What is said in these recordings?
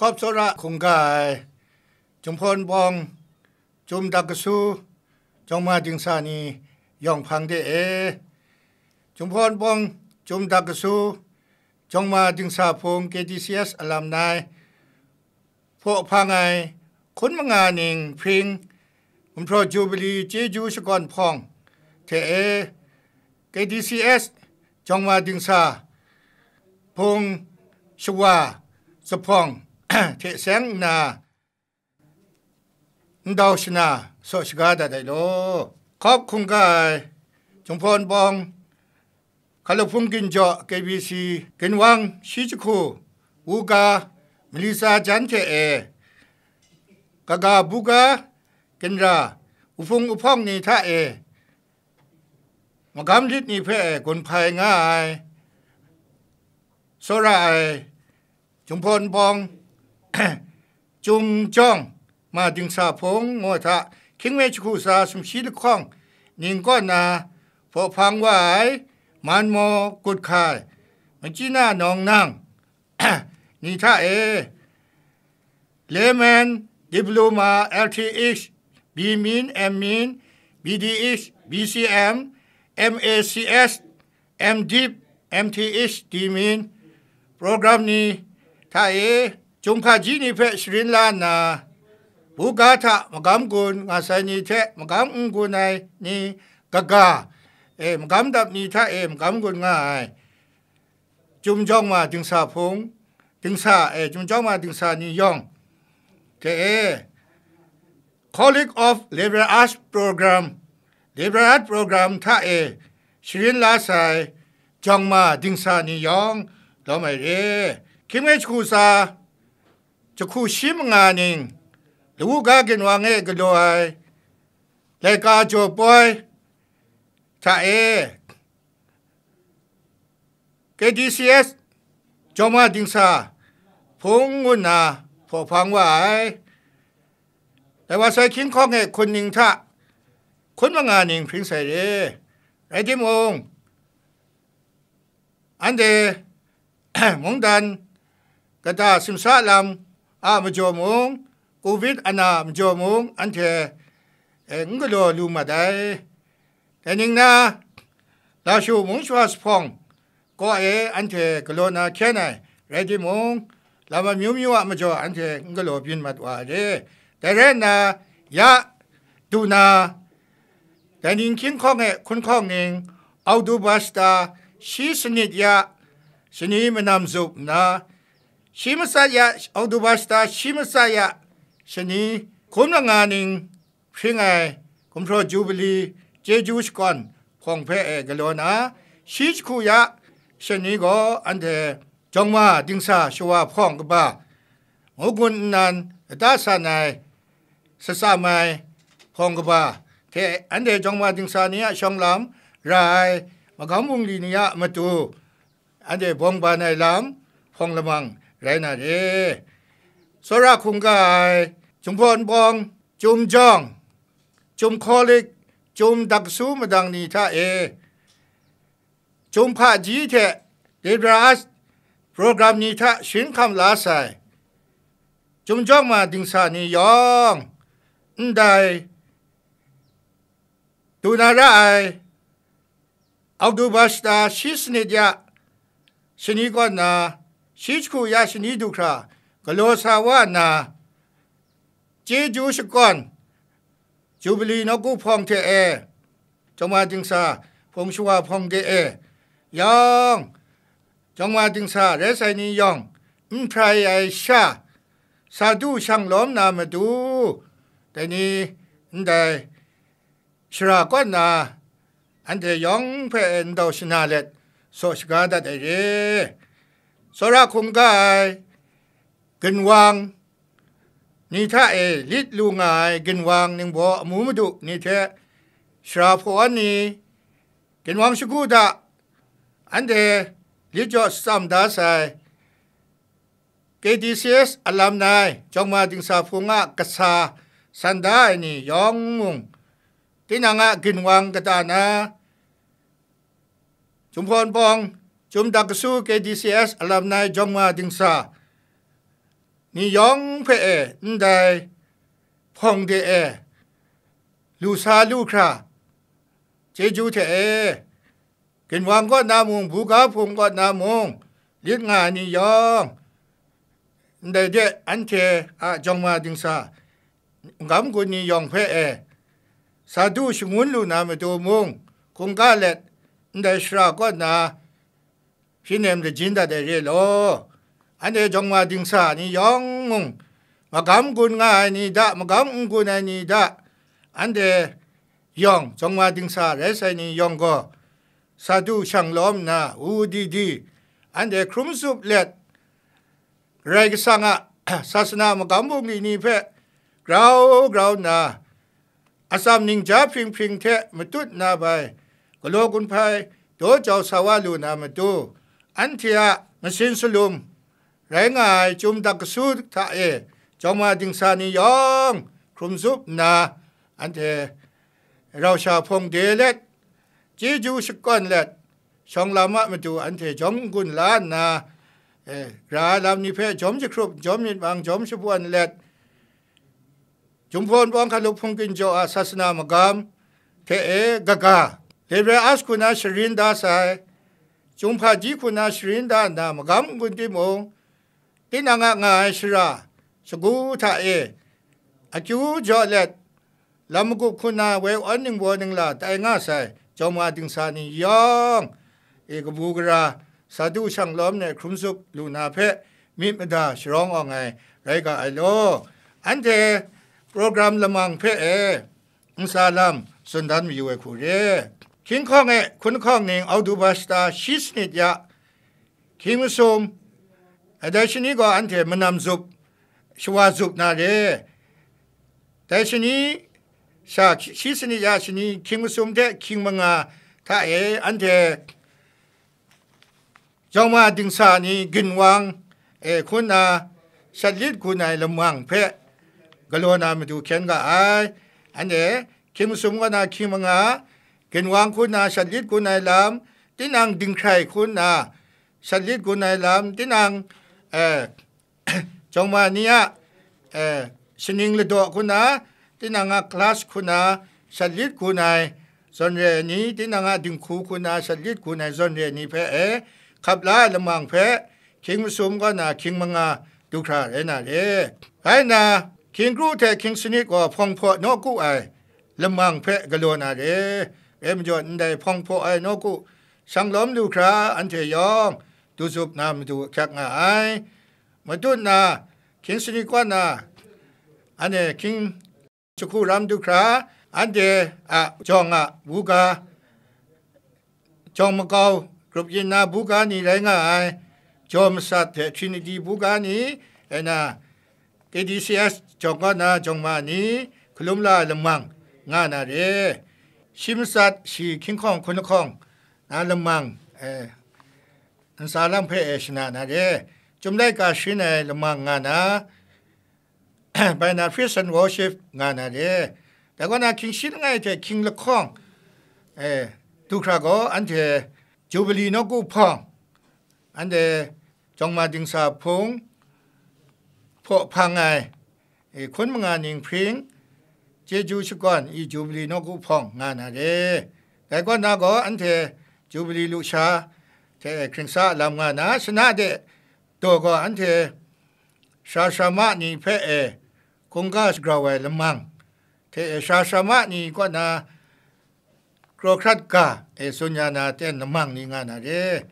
คอบสระคงกายจงพลบองจุมดักกสูจงมาจึงสานีย่องพังเดเอจงพลบองจุมดักกสูจงมาจึงสาพงเกจิเซียสอลามนายพวกพังไงคุณมงานิงพิงอุมพรจูบิลีเจจูสกอนพองเทเอเกซียสจงมาจึงสาพงชวาสพองเทเสียงนาดาวชนาสชกาดได้โลขอบคุณกายจงพรบองคาลพุงกินจอีซีกินวังชิจคูอูกามิลิซาจันเทเอกากาบุกากินราอุฟงอุพองนี่ท่าเอมกำลิดนี่เพ่คนภายง่ายโซรายจงพลบองจุงจ้องมาดึงสาพงงอทะคิงเวชคูสาสมชีลข้องนิงก้อนนาพอพังวายมันโมกุดคายมันจีน่านองนั่งนี่ท่าเอเลมมนดิบโลมา LTX B min M min BDX BCM MACS MDIP MTX D min โปรแกรมนี้ท่าเอจงขาจีนิเพชรินลานาบุกาทะมกามกุนงาไซนิเทมกามอุงกุนไนนีกะกาเอมกามดับนีทะเอมกามกุนงายจุมจ้องมาถึงสาพงถึงสาเอจุมจ้องมาถึงสานิยองเคเอ colleague of liberal arts program liberal arts program ทะเอชรินลาไซจ้องมาถึงสานิยองดอมไอเรคิมเอชคูซาจะคู่ชิมงานิงลูกากินวางเอกลดยเลกาจบไปอาเอ KDCS จอมาดิงซาพงุนาพอพังว่าไอแต่ว่าใส่คิงข้องเอคนหนึ่งท่าคนว่างานหนึ่งพิงใส่เลยไอที่มงอันเดมงดันกระตาสิมซาลำအမကြောမုံကိုဗစ်အနာမကြောမုံအန်တဲ့ငကလောလူမတိုင်တနင်္နာဒါရှုမုံစွာစဖုံကိုအေအန်တဲ့ကလောနာခဲနိုင်ရဒီမုံလာမမျိုးမျိုးအမကြောအန်တဲ့ငကလောပြင်းမတ်ဝါရဲတရဲနာယဒူနာတနင်္ခင်ခေါငဲခွန်ခေါငင်းအောက်ဒူဘတ်စတာရှိစနစ်ယစနီမနမ်ဇုပ်နာชิมမဆย်ယအุာက်တိုဘာစတာရှိမဆတ်ယရှနီခုံလငါနင်းဖရင်ငိုင်ကွန်ထเจจูสกอนพองเพเอกลอนะชิชคุยะชนีก็อันเดจงมาดิงซาชัวพองกบ้าโอกุนนันตาสานายสสามายพองกบ้าเทอันเดจงมาดิงซาเนียชองลำรายมะกำมุงลีเนียมาตูอันเดบองบานายลำพองละมัง来那里，说拉空盖，中方帮，中将，中考力，中特殊么当你他诶，中怕几天，你不拉 program 你他选看拉塞，中将嘛定啥你样，唔对，都那来，奥杜巴斯达西斯尼家，是你管呐。Shishku yashini dukra galosawa na jeju shikon jubili no gu phong te e jongwa dingsa phong shuwa phong de e yang jongwa dingsa resai ni yang mprai ai sha sadu shang lom na ma du deni ndai shira kon na ande yong pe ndo shinalet so shigada de re สระคงกายกินวางนี่ถ้าเอลิดลูงายกินวางนึงบ่อมูมดุนี่แท้ชราพอนี้กินวางชกุดะอันเดลิจอซัมดาใสกดีเซสอัลลัมนายจงมาถึงสาพงะกษาสันดานี่ยองมุงี่นางะกินวางกระตานาจุมพรบองจุมดักสู้ KDCS อลัมนายจงมาดิงซานิยองเพเอนไดพองเดเอลูซาลูคราเจจูเทเอกินวังก็นามงบูกาพงก็นามงลิดงานนิยองนไดเดอันเทอาจงมาดิงซางำกุนิยองเพเอสาดูชงุนลูนามตัวมงคงกาเลตนไดชราก็นา시냄드진다대리로안에정마딩사아니영웅마감군가아니다마감군아니다안데영정마딩사레사니영거사두샹롬나우디디안데크룸숲렛레기상아사스나마감봉리니페그라우그라우나아삼닝자핑핑테무뚜나바이글로군파이도저사와루나무뚜อันเทียงสินสลุมแรงายจุมดักสูดทะเอจอมาดิงสานิยองครุมซุปนาอันเทเราชาพงเดเล็ดจีจูสก้อนเล็ดชองลามะมาดูอันเทจอมกุนลานนาเอกราลามนิเพจอมจะครุบจอมนิบางจอมชบวนเล็ดจุมพรบังคลุกพงกินโจอาศาสนามกามเทเอกกาเลเวอัสคุณาชรินดาสาย종파지쿠나시린다나마감군디모띠나가가시라수구타에아주저렛람고쿠나웨언닝보닝라따잉아사이정화딩사니영이거부그라사두샹럼네쿰숙루나페미메다시롱엉아이레가알로안데프로그램라망페에음살람순단미웨쿠레ခင်ခေါင့ခုခေါင့အော်ဒူဘတ်စတာရှိစနစ်ရခင်မဆုံအဒရှင်ဤကအန်တေမနမ်ဇုပ်ရှဝါဇုပ်နာရေဒရှင်ဤရှာရှိစနစ်ရရှင်ဤခင်မဆုံတဲ့ခင်မငါသအေအန်တေဂျောင်းမာဒင်းစာနီဂင်ဝမ်အခုနာဆက်လစ်ခုနိုင်လမောင်ဖဲဂလောနာမတူခင်ကအိုင်အန်တေခင်မဆုံကနာခင်မငါเห็นวางคุณาฉันลิดคุนายลำมที่นางดึงใครคุณาฉันลิดคุนายลำมที่นางเออจงมาเนียเออชนิงเลดอคุณาที่นางอคลาสคุณาฉันลิดคุนายส่วนเรนี้ที่นางอดึงคูคุณาฉันลิดคุนายส่วนเรนี้แพอเอขับลาละมังแพอคิงมุสุมก็นา คิงมังาดุคราเรนาเรไปนาคิงกรูแทคิงสนิทก็พองพอโนกูไอละมังแพอกะโลนาเรเอ็มจอดได้พองพอไอ้นกุสังล้อมดูคราอันเทยองดูสุบนามดูแขกงายมาดุนนาคิงสนิกว่านาอันเนคิงชคูรำดูคราอันเดอะจองอะบูกาจองมะเกากรุบยินนาบูกานี่ไรงายจอมสัตเททรินิตีบูกานี่เอ็นา KDCS จองก็นาจองมานี้คลุมลาลมังงานาเรชิมสัตชีคิงข้องคนข้องนาลมังเออันสาลังเพเอชนานะเดจุมได้กาชินเอลมังงานะไปนาฟิสันวอชิฟงานะเดแต่ก็นาคิงชินไงเจคิงละข้องเอทุกคราก็อันเจจูบลีนกูพองอันเดจงมาดิงสาพงพอพังไงคนมงานิงพิง제주시관이주블리노구펑나나레가관나고안테주블리루샤테크링사람가나스나데도고안테샤샤마니페에공가스그라웨람망테샤샤마니과나그로크랏가에소냐나테람망니가나레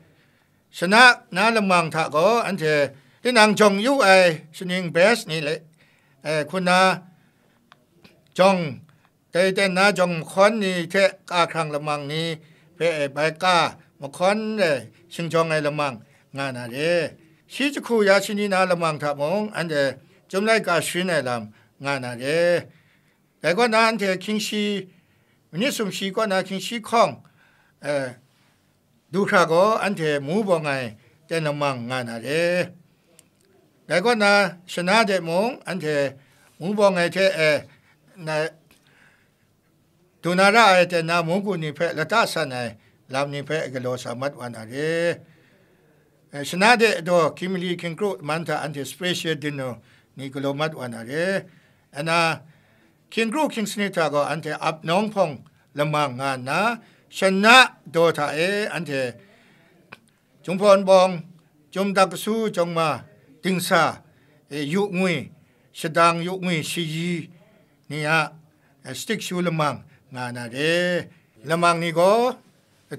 ชนะนาลมังทะก็อันเจที่นางจงยุไอชนิงเบสนี่เลยเอคุณนาจองเตเตนะจองคอนนี่เทกาครั้งละมังนี้เปไปกามคอนเดชิงจองไงละมังงานาเดชีจคูยาชินีนาละมังทะมงอันเดจมไลกาชินไนลำงานาเดแต่ก็นานเทคิงชีมินิสุมชีก็นาคิงชีคองเออดูคราก็อันเทมูบ่ไงเตละมังงานาเดแต่ก็นาชนะเดมงอันเทมูบ่ไงเทเอနာဒုနာရအတနာမုန်ကိုနိဖက်လတဆနိုင်လမ်နိဖက်အကလောဆာမတ်ဝနာရေชนะเดดอคิมลีคิงครูมันทาอันที่สเปเชียลดินโนนี่ก็ลมัดวันอะไรอันน่ะคิงครูคิงสนิทาก็อันที่อับน้องพงละมางานนะชนะโดทาเออันที่จุมพรบองจุมดักสู้จงมาติงซาเอยุงุยชดังยุงุยชียีนี่ฮะสติกชูละมังงานอาเดละมังนี่ก็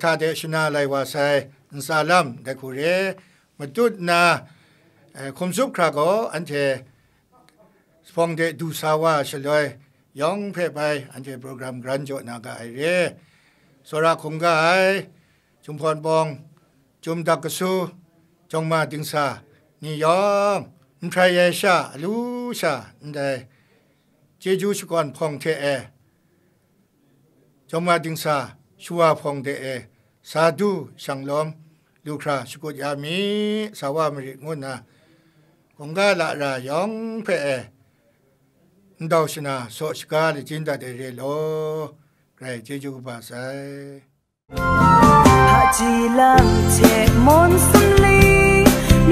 ถ้าเดชนาไลวาไซอินซาลัมเดคูเรมาจุดนาคมสุขคราก็อันเทฟองเดดูสาวาเฉลยยองเพ่ไปอันเทโปรแกรมกรันโจนากาไอเรสราคงกาไอจุมพรบองจุมดักกสูจงมาดึงซานี่ยอมมทรายชาลูชาได้จจูชกอนพองเทเอจอมาดิงซาชัวพองเทเอสาดูสังลอมลูคราสกุยามีสาวามริงุนนะคงกาลารายองเพเอดาวชนาโสชกาลจินดาเดเรโลไกรเจจูบาไซอระจีลังเทมนสุลี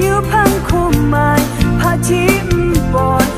นิวพังคุมายพาะทิมปอน